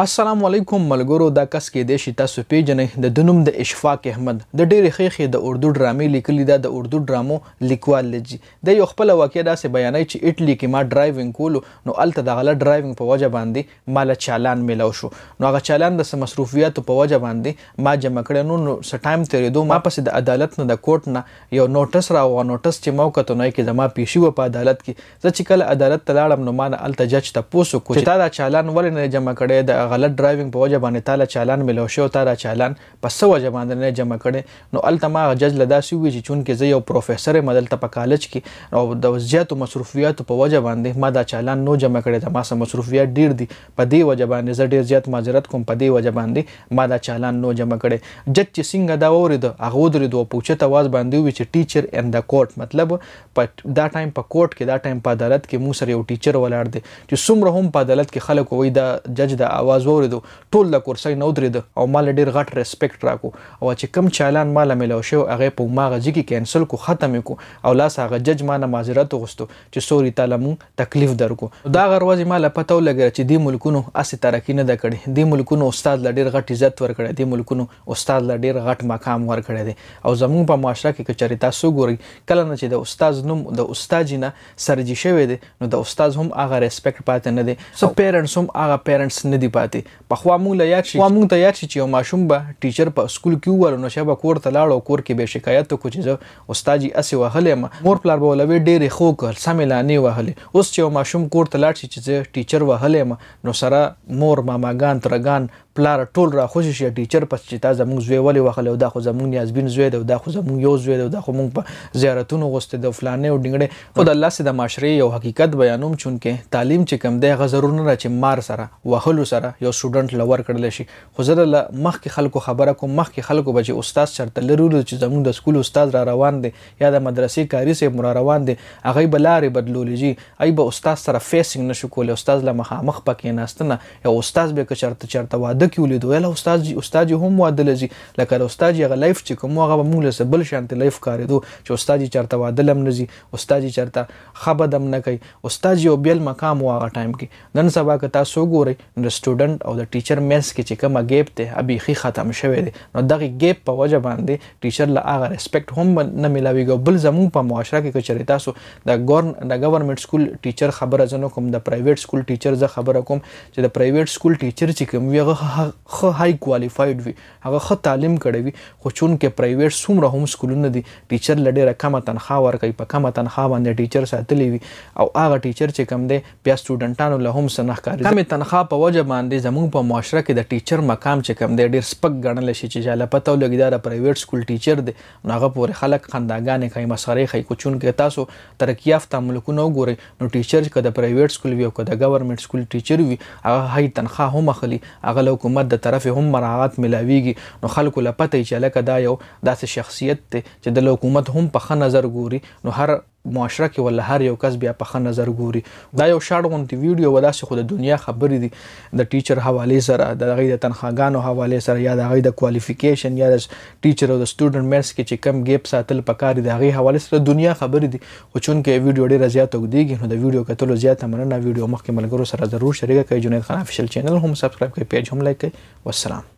السلام علیکم ملګرو دا کس کې د شي تاسو پیژنې د دنوم د اشفاق احمد د ډېر خېخې د اردو ډرامې لیکلي دا د اردو ډرامو لیکوال لجی د یو خپل واقعي داسې بیانای چې اټلی کې ما ډرایوینګ کولو نو الته د غله ډرایوینګ په وجه باندې مال چالان ملو شو نو هغه چالان د مصروفیت په وجه باندې ما جمع کړنو نو س ټایم تیرېدو ما پس د عدالت نه د کورټ نه یو نوټس راو نوټس چې مو کته نه کې زما پیشي و په عدالت کې چې کله عدالت تلاړم نو ما الته جج ته پوسو کو چې تا دا چالان ولې نه جمع کړي د غلط ډرایوینګ په وجه باندې تاله چالان ملو شو تا را چالان په سو وجه باندې نه جمع کړي نو الته ما جج لداسي وی چې چون کې زه یو پروفیسور مدل ته په کالج کې او د وزياتو مصروفیات په وجه باندې ما دا چالان نو جمع کړي ته ما سم مصروفیات ډیر دي په دې وجه باندې زه ډیر زیات معذرت کوم په دې وجه باندې ما دا چالان نو جمع کړي جج چې څنګه دا ورید هغه درې دوه پوښتنه واز باندې وی چې ټیچر ان د کورټ مطلب په دا ټایم په کورټ کې دا ټایم په عدالت کې مو سره یو ټیچر ولاړ دی چې څومره هم په عدالت کې خلک وای دا جج دا आवाज ووریدو ټول د کورسۍ نو درید او مال ډیر غټ ریسپیکټ راکو او چې کم چالان مال ملو شو هغه په ما غځي کې کینسل کو ختم کو او لاس هغه جج ما نه معذرت غوښتو چې سوري تعالی مون تکلیف درکو دا غروازي مال پته لګره چې دی ملکونو اسې ترقی نه کړي دی ملکونو استاد لډیر غټ عزت ورکړي دی ملکونو استاد لډیر غټ مقام ورکړي دي او زمون په معاشره کې کچري تاسو ګوري کله نه چې د استاد نوم د استاد نه سرجی شوی دی نو د استاد هم هغه ریسپیکټ پاتې نه دی سو پیرنټس هم هغه پیرنټس نه دی پاتې په خو مونږ لا یاد شي مونږ ته یاد شي چې یو ماشوم به ټیچر په سکول کې ور نو شبه کور ته لاړ او کور کې به شکایت وکړي چې زه استاد یې اسې وهلې مور پلار به ولوي ډېرې خو کړ سمې لانی وهلې اوس چې یو ماشوم کور ته لاړ شي چې زه ټیچر وهلې نو سره مور ماماګان ترګان پلار ټول را خوشی شي ټیچر پس چې تا زمونږ زوی ولې وخل او دا خو زمونږ نیازبین زوی دی دا خو زمونږ یو زوی دی دا خو مونږ په زیارتونو غوسته د فلانه او ډنګړې خو د الله سي د معاشري یو حقیقت بیانوم چونکې تعلیم چې کم دی غزرور نه چې مار سره وهلو سره یو سټوډنټ لور کړل شي خو زه له مخکې خلکو خبره کوم مخکې خلکو به چې استاد شرط لري چې زمونږ د سکول استاد را روان دي یا د مدرسې کاری سي مر روان دي هغه بلارې بدلولې جی ای به استاد سره فیسینګ نشو کولای استاد له مخامخ پکې ناستنه یا استاد به که چرته چرته واده کې ولیدو یا استاد جی استاد هم وادل زی لکه استاد جی لایف چې کوم هغه موږ له بل شانت لایف کاریدو چې استاد جی چرته وادل هم نزي استاد جی چرته خبدم نه کوي استاد یو بیل مقام واغه ټایم کې نن سبا که تاسو ګورئ نو سټوډنټ او د ټیچر مینس کې چې کومه ګیپ ته ابي خي ختم شوی دی نو دغه ګیپ په وجه باندې ټیچر له هغه ریسپیکټ هم نه ملاويږي بل زموږ په معاشره کې کچره تاسو د ګورن د ګورنمنت سکول ټیچر خبره زنه کوم د پرایویټ سکول ټیچر زه خبره کوم چې د پرایویټ سکول ټیچر چې کوم ویغه خو های کوالیفایډ وي هغه خو تعلیم کړی وي خو چون کې پرایویټ څومره هم سکولونه دي ټیچر لډې رقم تنخوا ورکوي په کم تنخوا باندې ټیچر ساتلی وي او هغه ټیچر چې کم دی بیا سټوډنټانو له هم سنخ کاری کم تنخوا په وجه باندې زموږ په معاشره کې د ټیچر مقام چې کم دی ډیر سپک ګڼل شي چې جاله پته ولګي دا پرایویټ سکول ټیچر دی نو هغه پورې خلک خنداګانې کوي مسخره کوي خو چون کې تاسو ترقیافته ملکونه وګورئ نو ټیچر چې د پرایویټ سکول وي او د ګورنمنت سکول ټیچر وي هغه هاي تنخوا هم اخلي هغه له حکومت د طرف هم مراعات ملاویږي نو خلکو لپاره چې لکه دا یو داسې شخصیت ته چې د حکومت هم په خن نظر ګوري نو هر معاشره کې ول هر یو کس بیا په خن نظر ګوري دا یو شاړونتي ویډیو ولاسه خو د دنیا خبرې دي د ټیچر حواله سره د غي د تنخواګانو حواله سره یا د غي د کوالیفیکیشن یا د ټیچر او د سټوډنټ مېرس کې چې کم ګیپ ساتل پکاري د غي حواله سره دنیا خبرې دي خو چون کې ویډیو ډېر زیات وګديږي نو د ویډیو کتلو زیات مننه ویډیو مخکې ملګرو سره ضرور شریک کړئ جنید خان افیشل چینل هم سبسکرایب کړئ پیج هم لایک کړئ والسلام